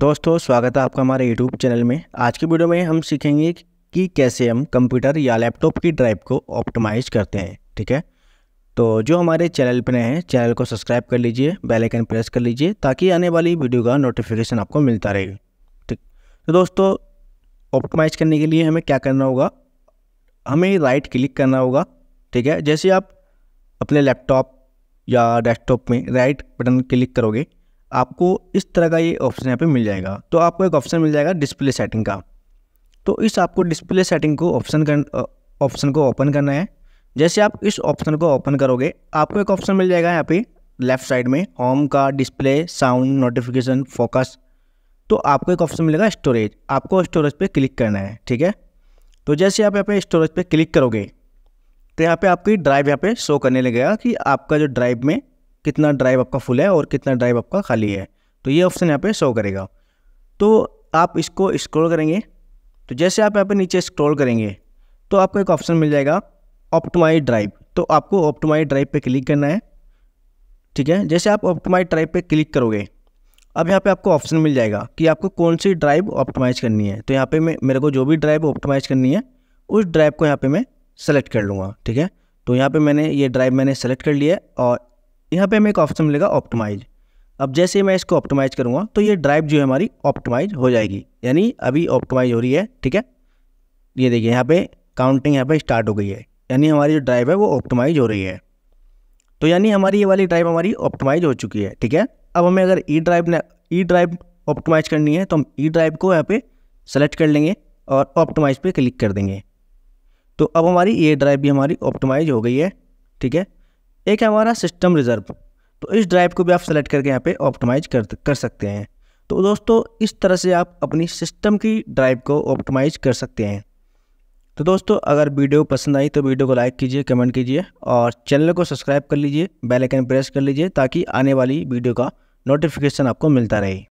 दोस्तों स्वागत है आपका हमारे यूट्यूब चैनल में आज की वीडियो में हम सीखेंगे कि कैसे हम कंप्यूटर या लैपटॉप की ड्राइव को ऑप्टिमाइज करते हैं ठीक है तो जो हमारे चैनल पर नए हैं चैनल को सब्सक्राइब कर लीजिए बेल आइकन प्रेस कर लीजिए ताकि आने वाली वीडियो का नोटिफिकेशन आपको मिलता रहे ठीक तो दोस्तों ऑप्टिमाइज करने के लिए हमें क्या करना होगा हमें राइट क्लिक करना होगा ठीक है जैसे आप अपने लैपटॉप या डेस्कटॉप में राइट बटन क्लिक करोगे आपको इस तरह का ये ऑप्शन यहाँ पे मिल जाएगा तो आपको एक ऑप्शन मिल जाएगा डिस्प्ले सेटिंग का तो इस आपको डिस्प्ले सेटिंग को ऑप्शन कर ऑप्शन को ओपन करना है जैसे आप इस ऑप्शन को ओपन करोगे आपको एक ऑप्शन मिल जाएगा यहाँ पे लेफ्ट साइड में होम का डिस्प्ले साउंड नोटिफिकेशन फोकस तो आपको एक ऑप्शन मिलेगा स्टोरेज आपको स्टोरेज पे क्लिक करना है ठीक है तो जैसे आप यहाँ पे स्टोरेज पे क्लिक करोगे तो यहाँ पे आपकी ड्राइव यहाँ पे शो करने लगेगा कि आपका जो ड्राइव में कितना ड्राइव आपका फुल है और कितना ड्राइव आपका खाली है तो ये ऑप्शन यहाँ पे शो करेगा तो आप इसको स्क्रॉल करेंगे तो जैसे आप यहाँ पे नीचे स्क्रॉल करेंगे तो आपको एक ऑप्शन मिल जाएगा ऑप्टोमाइज ड्राइव तो आपको ऑप्टोमाइज ड्राइव पे क्लिक करना है ठीक है जैसे आप ऑप्टोमाइज ड्राइव पे क्लिक करोगे अब यहाँ पे आपको ऑप्शन मिल जाएगा कि आपको कौन सी ड्राइव ऑप्टोमाइज़ करनी है तो यहाँ पर मैं मेरे को जो भी ड्राइव ऑप्टोमाइज़ करनी है उस ड्राइव को यहाँ पर मैं सेलेक्ट कर लूँगा ठीक है तो यहाँ पर मैंने ये ड्राइव मैंने सेलेक्ट कर लिया और यहाँ पे हमें एक ऑप्शन मिलेगा ऑप्टिमाइज अब जैसे मैं इसको ऑप्टिमाइज करूँगा तो ये ड्राइव जो है हमारी ऑप्टिमाइज हो जाएगी यानी अभी ऑप्टिमाइज हो रही है ठीक है ये देखिए यहाँ पे काउंटिंग यहाँ पे स्टार्ट हो गई है यानी हमारी जो ड्राइव है वो ऑप्टिमाइज हो रही है तो यानी हमारी ये वाली ड्राइव हमारी ऑप्टिमाइज हो चुकी है ठीक है अब हमें अगर ई e ड्राइव ने ई ड्राइव ऑप्टिमाइज करनी है तो हम ई e ड्राइव को यहाँ पर सेलेक्ट कर लेंगे और ऑप्टिमाइज पर क्लिक कर देंगे तो अब हमारी ये ड्राइव भी हमारी ऑप्टिमाइज हो गई है ठीक है एक है हमारा सिस्टम रिजर्व तो इस ड्राइव को भी आप सेलेक्ट करके यहाँ पे ऑप्टिमाइज कर कर सकते हैं तो दोस्तों इस तरह से आप अपनी सिस्टम की ड्राइव को ऑप्टिमाइज कर सकते हैं तो दोस्तों अगर वीडियो पसंद आई तो वीडियो को लाइक कीजिए कमेंट कीजिए और चैनल को सब्सक्राइब कर लीजिए बेल आइकन प्रेस कर लीजिए ताकि आने वाली वीडियो का नोटिफिकेशन आपको मिलता रहे